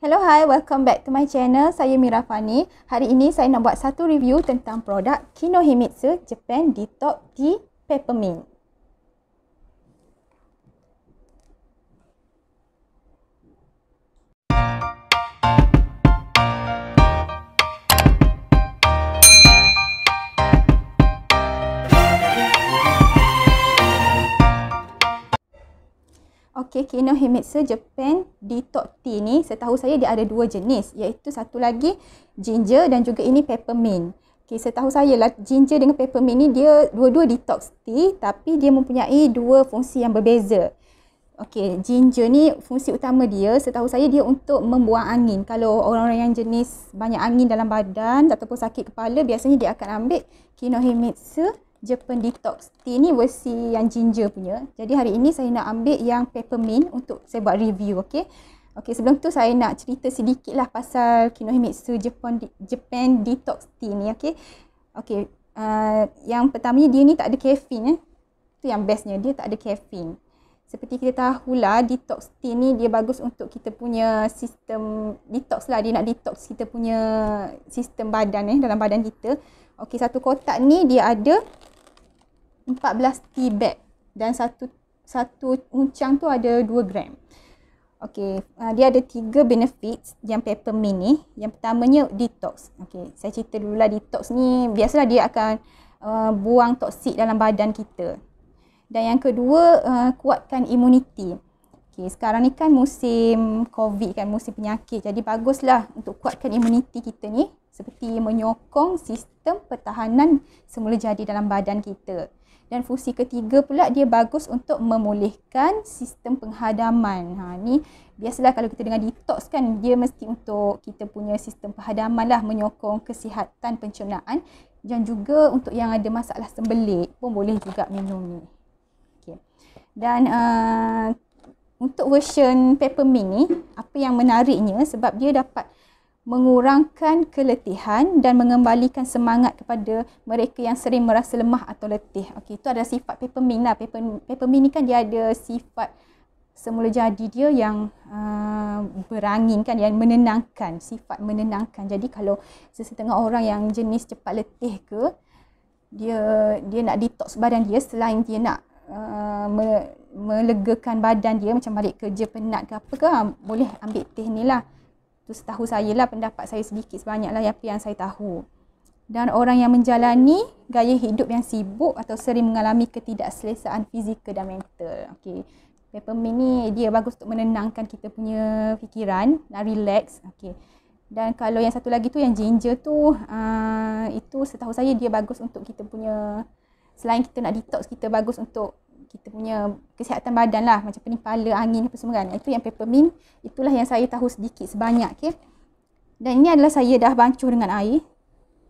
Hello hi, welcome back to my channel. Saya Mirafani. Hari ini saya nak buat satu review tentang produk Kinohimitsu Japan Detox Tea Peppermint. Kekino Himitsu Japan Detox Tea ni setahu saya dia ada dua jenis iaitu satu lagi ginger dan juga ini peppermint. Okay, setahu saya lah ginger dengan peppermint ni dia dua-dua detox tea tapi dia mempunyai dua fungsi yang berbeza. Okey, ginger ni fungsi utama dia setahu saya dia untuk membuang angin. Kalau orang-orang yang jenis banyak angin dalam badan ataupun sakit kepala biasanya dia akan ambil Kinohimitsu Himitsu Japan Detox Tea ni versi yang ginger punya Jadi hari ini saya nak ambil yang peppermint untuk saya buat review okay Okay sebelum tu saya nak cerita sedikit lah pasal Kinohimitsu Japan, Japan Detox Tea ni okay Okay uh, yang pertamanya dia ni tak ada kafein eh Tu yang bestnya dia tak ada kafein seperti kita tahu lah, detox tea ni dia bagus untuk kita punya sistem detox lah. Dia nak detox kita punya sistem badan eh, dalam badan kita. Okey, satu kotak ni dia ada 14 tea bag dan satu satu uncang tu ada 2 gram. Okey, uh, dia ada tiga benefits yang peppermint ni. Yang pertamanya detox. Okey, saya cerita dululah detox ni biasalah dia akan uh, buang toksik dalam badan kita. Dan yang kedua, uh, kuatkan imuniti. Okey, sekarang ni kan musim COVID kan, musim penyakit. Jadi baguslah untuk kuatkan imuniti kita ni seperti menyokong sistem pertahanan semula jadi dalam badan kita dan fungsi ketiga pula dia bagus untuk memulihkan sistem penghadaman. Ha ni biasalah kalau kita dengar detox kan dia mesti untuk kita punya sistem penghadaman lah menyokong kesihatan pencernaan dan juga untuk yang ada masalah sembelit pun boleh juga minum ni. Okay. Dan uh, untuk version peppermint ni apa yang menariknya sebab dia dapat mengurangkan keletihan dan mengembalikan semangat kepada mereka yang sering merasa lemah atau letih. Okey, itu adalah sifat peppermint lah. Peppermint ni kan dia ada sifat semula jadi dia yang uh, berangin kan, yang menenangkan, sifat menenangkan. Jadi kalau sesetengah orang yang jenis cepat letih ke, dia dia nak detox badan dia selain dia nak uh, me, melegakan badan dia macam balik kerja penat ke apa ke, boleh ambil teh ni lah. Itu setahu saya lah pendapat saya sedikit sebanyak lah apa yang saya tahu. Dan orang yang menjalani gaya hidup yang sibuk atau sering mengalami ketidakselesaan fizikal dan mental. Okay. Peppermint ni dia bagus untuk menenangkan kita punya fikiran nak relax. Okay. Dan kalau yang satu lagi tu yang ginger tu uh, itu setahu saya dia bagus untuk kita punya selain kita nak detox kita bagus untuk kita punya kesihatan badan lah macam pening kepala angin apa semua kan itu yang peppermint itulah yang saya tahu sedikit sebanyak okey dan ini adalah saya dah bancuh dengan air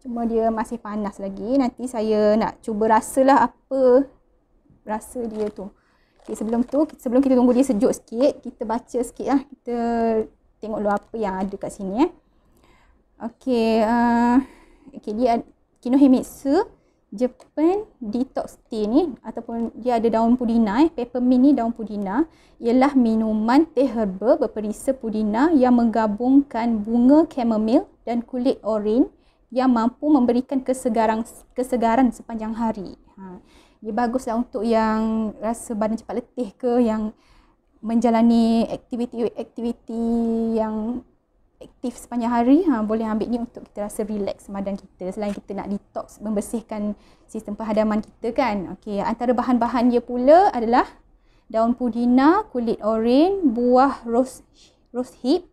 cuma dia masih panas lagi nanti saya nak cuba rasalah apa rasa dia tu okey sebelum tu sebelum kita tunggu dia sejuk sikit kita baca sikit lah kita tengok dulu apa yang ada kat sini eh okey uh, okey dia kinohimitsu Japan Detox Tea ni ataupun dia ada daun pudina eh peppermint ni daun pudina ialah minuman teh herba berperisa pudina yang menggabungkan bunga chamomile dan kulit oren yang mampu memberikan kesegaran kesegaran sepanjang hari. Ha. Dia baguslah untuk yang rasa badan cepat letih ke yang menjalani aktiviti-aktiviti yang aktif sepanjang hari ha, boleh ambil ni untuk kita rasa relax semadan kita selain kita nak detox membersihkan sistem perhadaman kita kan okey antara bahan-bahan dia pula adalah daun pudina kulit oren buah rose rose hip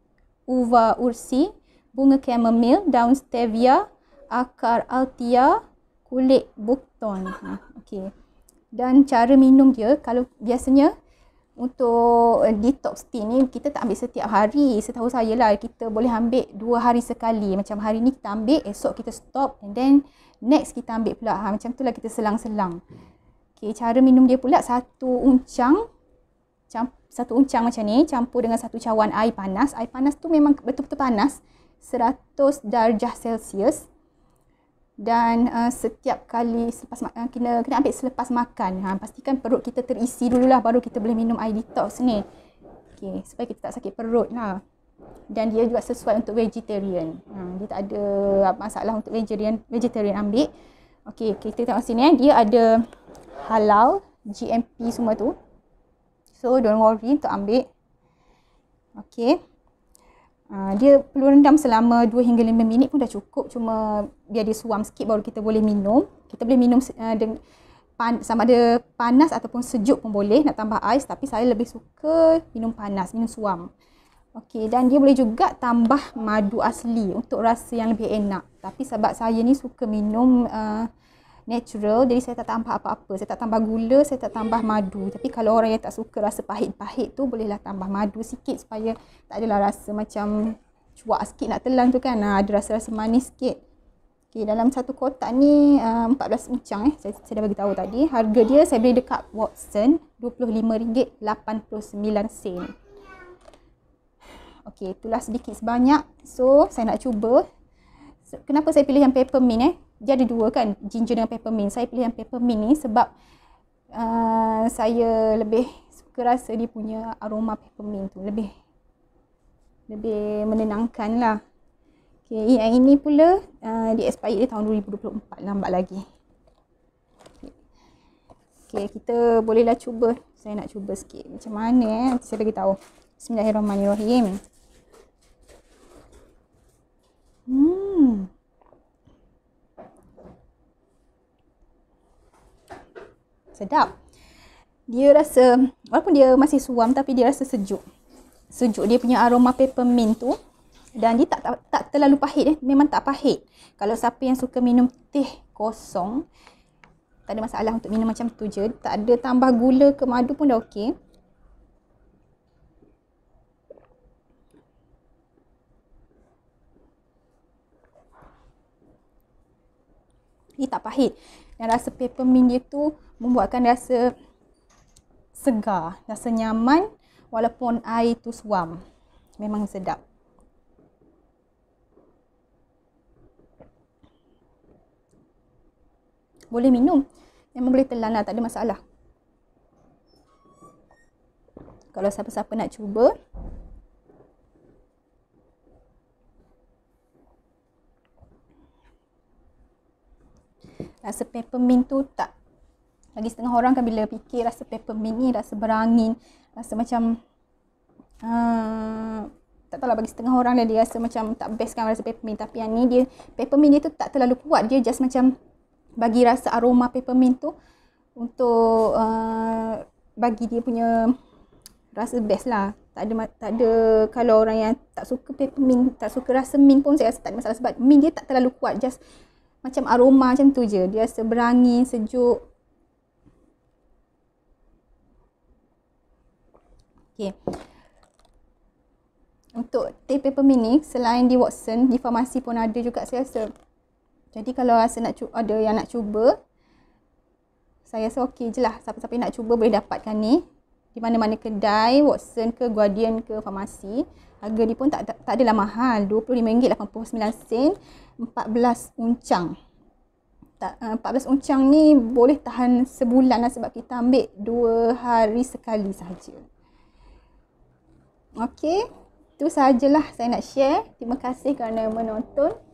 uva ursi bunga chamomile daun stevia akar altia kulit bukton ha, okey dan cara minum dia kalau biasanya untuk eh, detox tea ni kita tak ambil setiap hari setahu saya lah kita boleh ambil dua hari sekali macam hari ni kita ambil esok kita stop and then next kita ambil pula ha, macam tu lah kita selang-selang okay, cara minum dia pula satu uncang camp, satu uncang macam ni campur dengan satu cawan air panas air panas tu memang betul-betul panas 100 darjah celsius dan uh, setiap kali selepas makan eh, kena kena ambil selepas makan ha pastikan perut kita terisi dululah baru kita boleh minum air detox ni okey supaya kita tak sakit perut lah dan dia juga sesuai untuk vegetarian ha dia tak ada ah, masalah untuk vegetarian vegetarian ambil okey kita tengok sini eh dia ada halal GMP semua tu so don't worry untuk ambil okey Ah, dia perlu rendam selama 2 hingga 5 minit pun dah cukup cuma biar dia suam sikit baru kita boleh minum kita boleh minum uh, ah, dengan pan, sama ada panas ataupun sejuk pun boleh nak tambah ais tapi saya lebih suka minum panas minum suam okey dan dia boleh juga tambah madu asli untuk rasa yang lebih enak tapi sebab saya ni suka minum uh, natural jadi saya tak tambah apa-apa saya tak tambah gula saya tak tambah madu tapi kalau orang yang tak suka rasa pahit-pahit tu bolehlah tambah madu sikit supaya tak adalah rasa macam cuak sikit nak telan tu kan ah, ada rasa-rasa manis sikit okey dalam satu kotak ni uh, 14 ucang eh saya, saya dah bagi tahu tadi harga dia saya beli dekat Watson RM25.89 okey itulah sedikit sebanyak so saya nak cuba Kenapa saya pilih yang peppermint eh? dia ada dua kan ginger dengan peppermint saya pilih yang peppermint ni sebab uh, saya lebih suka rasa dia punya aroma peppermint tu lebih lebih menenangkan lah okay, yang ini pula uh, dia expired dia tahun 2024 lambat lagi Okay, kita bolehlah cuba. Saya nak cuba sikit. Macam mana eh? Saya bagi tahu. Bismillahirrahmanirrahim. Okay. sedap. Dia rasa, walaupun dia masih suam tapi dia rasa sejuk. Sejuk dia punya aroma peppermint tu. Dan dia tak, tak, tak terlalu pahit eh. Memang tak pahit. Kalau siapa yang suka minum teh kosong, tak ada masalah untuk minum macam tu je. Tak ada tambah gula ke madu pun dah okey. Ini tak pahit dan rasa peppermint dia tu membuatkan rasa segar, rasa nyaman walaupun air tu suam. Memang sedap. Boleh minum. Memang boleh telan lah. Tak ada masalah. Kalau siapa-siapa nak cuba, rasa peppermint tu tak bagi setengah orang kan bila fikir rasa peppermint ni rasa berangin rasa macam uh, tak tahu lah bagi setengah orang dia rasa macam tak best kan rasa peppermint tapi yang ni dia peppermint dia tu tak terlalu kuat dia just macam bagi rasa aroma peppermint tu untuk uh, bagi dia punya rasa best lah tak ada tak ada kalau orang yang tak suka peppermint tak suka rasa mint pun saya rasa tak ada masalah sebab mint dia tak terlalu kuat just macam aroma macam tu je. Dia rasa berangin, sejuk. Okay. Untuk teh peppermint ni, selain di Watson, di farmasi pun ada juga saya rasa. Jadi kalau rasa nak cuba, ada yang nak cuba, saya rasa okey je lah. Siapa-siapa nak cuba boleh dapatkan ni di mana-mana kedai, Watson ke, Guardian ke, farmasi. Harga ni pun tak, tak, tak adalah mahal. RM25.89, 14 uncang. Tak, uh, eh, 14 uncang ni boleh tahan sebulan lah sebab kita ambil dua hari sekali sahaja. Okey, itu sahajalah saya nak share. Terima kasih kerana menonton.